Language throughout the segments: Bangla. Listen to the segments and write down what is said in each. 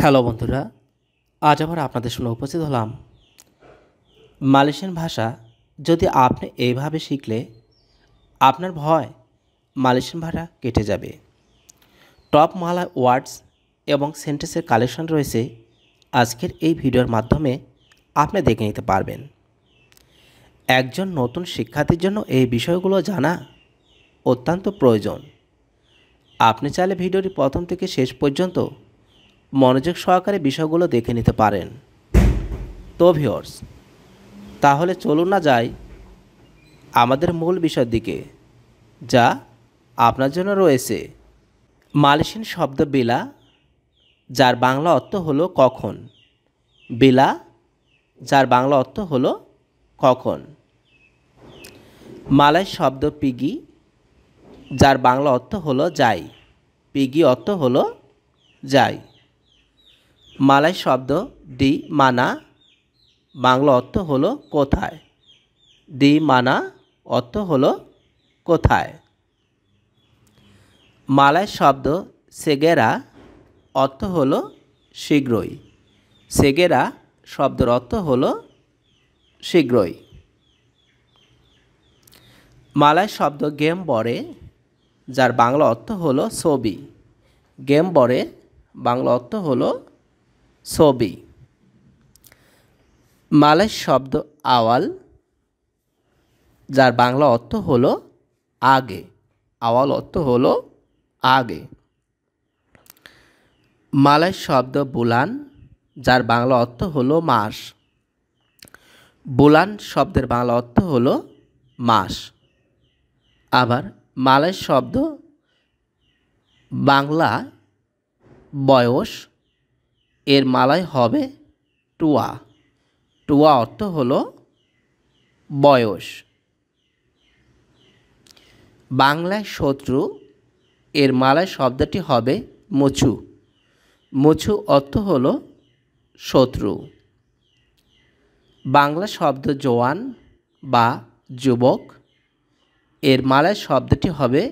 হ্যালো বন্ধুরা আজ আবার আপনাদের শুনে উপস্থিত হলাম মালয়েশিয়ান ভাষা যদি আপনি এইভাবে শিখলে আপনার ভয় মালয়েশিয়ান ভাষা কেটে যাবে টপ মালা ওয়ার্ডস এবং সেন্টেন্সের কালেকশন রয়েছে আজকের এই ভিডিওর মাধ্যমে আপনি দেখে নিতে পারবেন একজন নতুন শিক্ষার্থীর জন্য এই বিষয়গুলো জানা অত্যন্ত প্রয়োজন আপনি চাইলে ভিডিওটি প্রথম থেকে শেষ পর্যন্ত মনোযোগ সহকারে বিষয়গুলো দেখে নিতে পারেন তো ভিওর্স তাহলে চলুন না যাই আমাদের মূল বিষয়ের দিকে যা আপনার জন্য রয়েছে মালয়েশিয়ান শব্দ বেলা যার বাংলা অর্থ হলো কখন বেলা যার বাংলা অর্থ হলো কখন মালয় শব্দ পিগি যার বাংলা অর্থ হলো যাই পিগি অর্থ হলো যাই মালয় শব্দ দি মানা বাংলা অর্থ হলো কোথায় দি মানা অর্থ হলো কোথায় মালয় শব্দ সেগেরা অর্থ হলো শীঘ্রই সেগেরা শব্দের অর্থ হলো শীঘ্রই মালয় শব্দ গেম বরে যার বাংলা অর্থ হলো ছবি গেম বরে বাংলা অর্থ হলো ছবি মালয় শব্দ আওয়াল যার বাংলা অর্থ হলো আগে আওয়াল অর্থ হলো আগে মালয় শব্দ বুলান যার বাংলা অর্থ হলো মাস বুলান শব্দের বাংলা অর্থ হলো মাস আবার মালয় শব্দ বাংলা বয়স এর মালায় হবে টুয়া টুয়া অর্থ হল বয়স বাংলায় শত্রু এর মালায় শব্দটি হবে মছু মছু অর্থ হল শত্রু বাংলা শব্দ জোয়ান বা যুবক এর মালায় শব্দটি হবে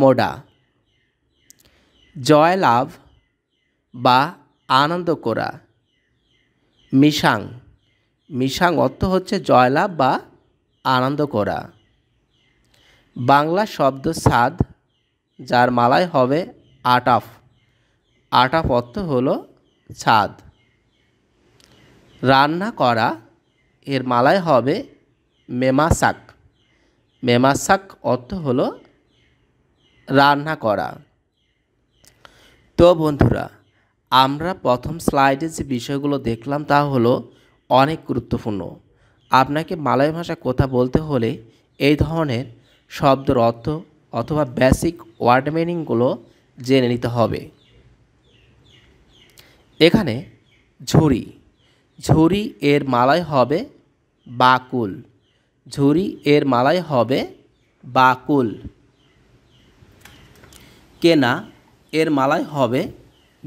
মোডা জয়লাভ বা আনন্দ করা মিশাং মিশাং অর্থ হচ্ছে জয়লাভ বা আনন্দ করা বাংলা শব্দ সাদ যার মালায় হবে আটাফ আটাফ অর্থ হল ছাদ রান্না করা এর মালায় হবে মেমাসাক মেমাসাক অর্থ হল রান্না করা তো বন্ধুরা আমরা প্রথম স্লাইডে যে বিষয়গুলো দেখলাম তা হলো অনেক গুরুত্বপূর্ণ আপনাকে মালয় ভাষা কথা বলতে হলে এই ধরনের শব্দের অর্থ অথবা বেসিক ওয়ার্ড মিনিংগুলো জেনে নিতে হবে এখানে ঝুড়ি ঝুড়ি এর মালায় হবে বাকুল ঝুড়ি এর মালায় হবে বাকুল কেনা এর মালায় হবে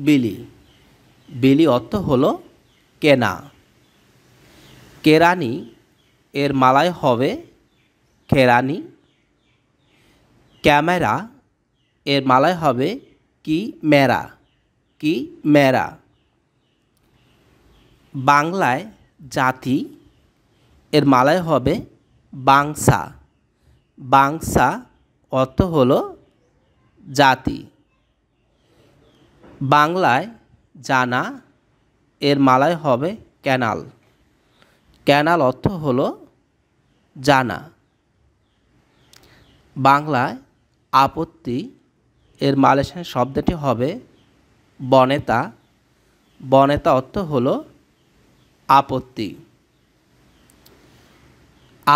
বিলি বিলি অর্থ হলো কেনা কেরানি এর মালায় হবে খেরানি ক্যামেরা এর মালায় হবে কি মেরা কি মেরা বাংলায় জাতি এর মালায় হবে বাংসা বাংসা অর্থ হলো জাতি বাংলায় জানা এর মালায় হবে ক্যানাল ক্যানাল অর্থ হল জানা বাংলায় আপত্তি এর মালয়েশিয়ান শব্দটি হবে বনেতা বনেতা অর্থ হল আপত্তি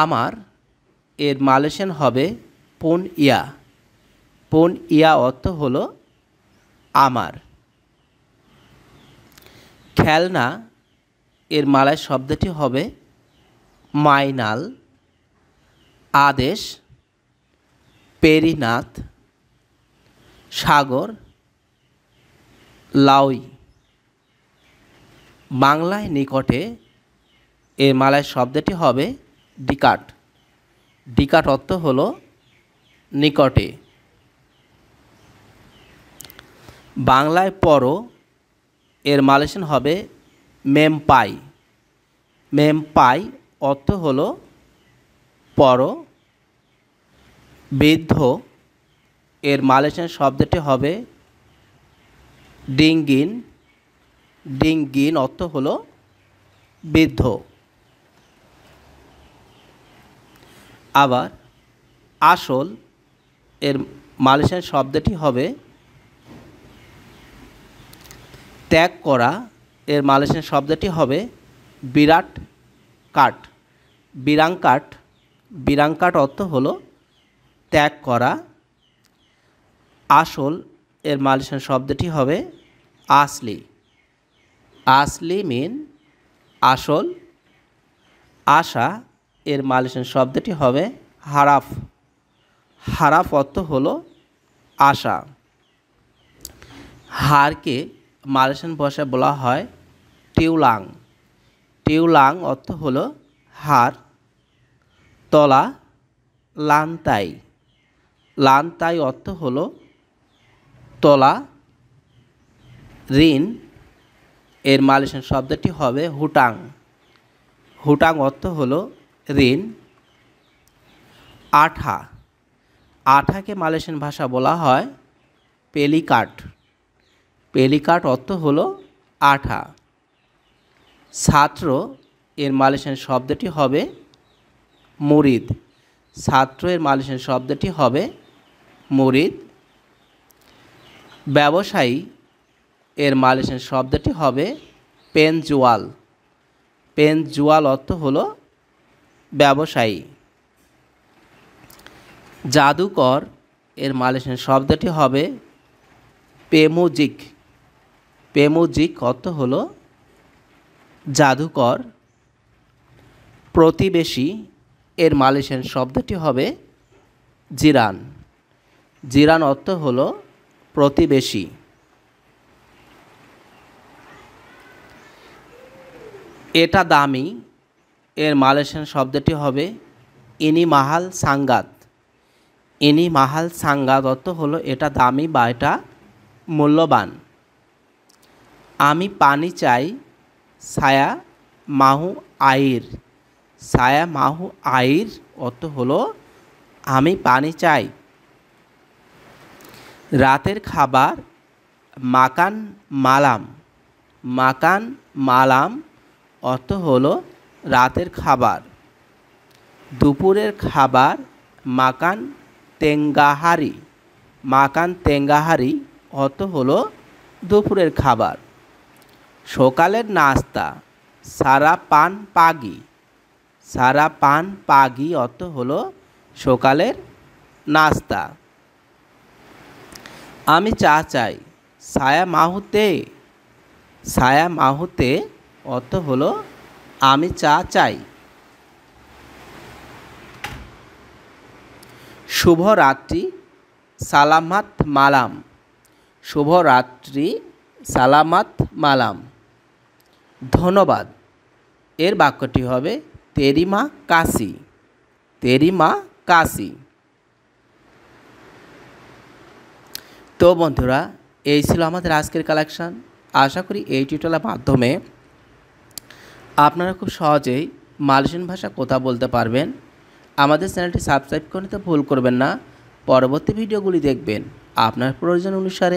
আমার এর মালয়েশিয়ান হবে পোন ইয়া পোন ইয়া অর্থ হল আমার খেলনা এর মালায় শব্দটি হবে মাইনাল আদেশ পেরিনাথ সাগর লাউই বাংলায় নিকটে এর মালায় শব্দটি হবে ডিকাট ডিকাট অর্থ হল নিকটে বাংলায় পরো এর মালয়েশিয়ান হবে মেম পাই মেম পাই অর্থ হল পর বৃদ্ধ এর মালয়েশিয়ান শব্দটি হবে ডিঙ্গিন ডিঙ্গিন অর্থ হল বৃদ্ধ আবার আসল এর মালয়েশিয়ান শব্দটি হবে ত্যাগ করা এর মালয়েশিয়ান শব্দটি হবে বিরাট কাট বিরাংকাট বিরাংকাট অর্থ হলো ত্যাগ করা আসল এর মালয়েশিয়ান শব্দটি হবে আসলি আসলি মিন আসল আশা এর মালয়েশিয়ান শব্দটি হবে হারাফ হারাফ অর্থ হলো আশা হারকে মালয়েশিয়ান ভাষায় বলা হয় টিউলাং টিউলাং অর্থ হলো হার তলা লানতাই লানতাই অর্থ হলো তলা ঋণ এর মালয়েশিয়ান শব্দটি হবে হুটাং হুটাং অর্থ হলো ঋণ আঠা আঠাকে মালয়েশিয়ান ভাষা বলা হয় পেলিকাট পেলিকাট অর্থ হলো আঠা ছাত্র এর মালয়েশিয়ান শব্দটি হবে মুরিদ ছাত্র এর মালয়েশিয়ান শব্দটি হবে মুরিদ ব্যবসায়ী এর মালয়েশিয়ান শব্দটি হবে পেনজুয়াল পেনজুয়াল অর্থ হলো ব্যবসায়ী জাদুকর এর মালয়েশিয়ান শব্দটি হবে পেমোজিক পেমোজিক অর্থ হল জাদুকর প্রতিবেশী এর মালয়েশিয়ান শব্দটি হবে জিরান জিরান অর্থ হল প্রতিবেশী এটা দামি এর মালয়েশিয়ান শব্দটি হবে ইনি মাহাল সাঙ্গাত ইনি মাহাল সাঙ্গাত অর্থ হলো এটা দামি বা এটা মূল্যবান আমি পানি চাই সায়া মাহু আইর সায়া মাহু আইর অর্থ হলো আমি পানি চাই রাতের খাবার মাকান মালাম মাকান মালাম অর্থ হলো রাতের খাবার দুপুরের খাবার মাকান তেঙ্গাহারি মাকান তেঙ্গাহারি অর্থ হলো দুপুরের খাবার সকালের নাস্তা সারা পান পাগি সারা পান পাগি অর্থ হলো সকালের নাস্তা আমি চা চাই সায়া মাহুতে সায়া মাহুতে অর্থ হলো আমি চা চাই শুভ রাত্রি সালামাত মালাম শুভ রাত্রি সালামাত মালাম ধন্যবাদ এর বাক্যটি হবে তেরিমা কাশি তেরিমা কাশি তো বন্ধুরা এই ছিল আমাদের আজকের কালেকশান আশা করি এই টিউটোরিয়ালের মাধ্যমে আপনারা খুব সহজেই মালয়েশিয়ান ভাষা কথা বলতে পারবেন আমাদের চ্যানেলটি সাবস্ক্রাইব করে নিতে ভুল করবেন না পরবর্তী ভিডিওগুলি দেখবেন আপনার প্রয়োজন অনুসারে